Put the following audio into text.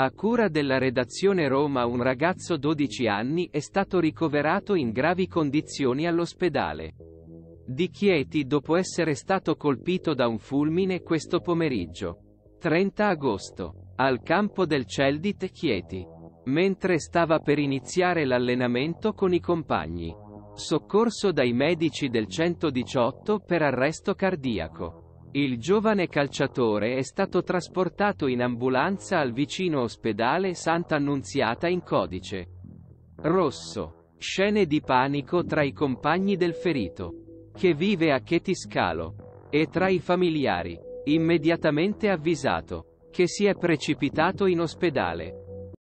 A cura della redazione Roma un ragazzo 12 anni è stato ricoverato in gravi condizioni all'ospedale di Chieti dopo essere stato colpito da un fulmine questo pomeriggio. 30 agosto. Al campo del Celdit Chieti. Mentre stava per iniziare l'allenamento con i compagni. Soccorso dai medici del 118 per arresto cardiaco. Il giovane calciatore è stato trasportato in ambulanza al vicino ospedale Santa Annunziata in codice rosso. Scene di panico tra i compagni del ferito, che vive a Chetiscalo, e tra i familiari, immediatamente avvisato, che si è precipitato in ospedale.